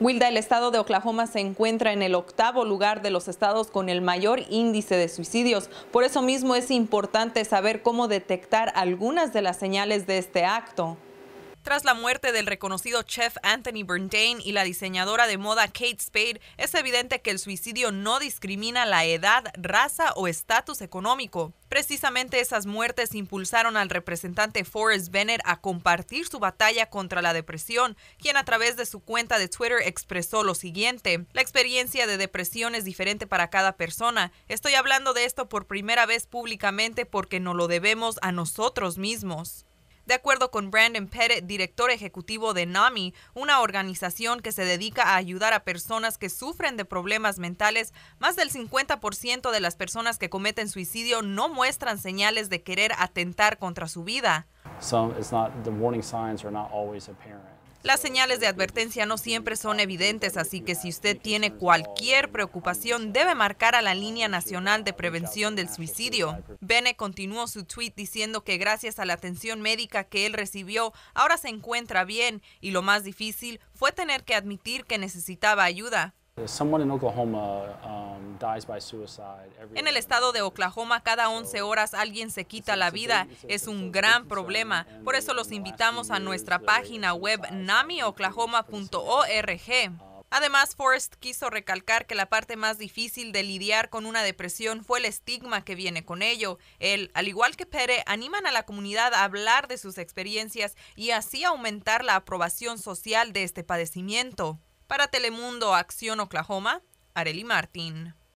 Wilda, el estado de Oklahoma se encuentra en el octavo lugar de los estados con el mayor índice de suicidios. Por eso mismo es importante saber cómo detectar algunas de las señales de este acto. Tras la muerte del reconocido chef Anthony Bourdain y la diseñadora de moda Kate Spade, es evidente que el suicidio no discrimina la edad, raza o estatus económico. Precisamente esas muertes impulsaron al representante Forrest Bennett a compartir su batalla contra la depresión, quien a través de su cuenta de Twitter expresó lo siguiente: La experiencia de depresión es diferente para cada persona. Estoy hablando de esto por primera vez públicamente porque no lo debemos a nosotros mismos. De acuerdo con Brandon Pettit, director ejecutivo de NAMI, una organización que se dedica a ayudar a personas que sufren de problemas mentales, más del 50% de las personas que cometen suicidio no muestran señales de querer atentar contra su vida. Las señales de advertencia no siempre son evidentes, así que si usted tiene cualquier preocupación, debe marcar a la línea nacional de prevención del suicidio. Bene continuó su tweet diciendo que gracias a la atención médica que él recibió, ahora se encuentra bien y lo más difícil fue tener que admitir que necesitaba ayuda. Um, en el estado de Oklahoma, cada 11 horas alguien se quita la vida. Es un gran problema. Por eso los invitamos a nuestra página web namioklahoma.org. Uh, Además, Forrest quiso recalcar que la parte más difícil de lidiar con una depresión fue el estigma que viene con ello. Él, al igual que Pere, animan a la comunidad a hablar de sus experiencias y así aumentar la aprobación social de este padecimiento. Para Telemundo Acción Oklahoma, Areli Martín.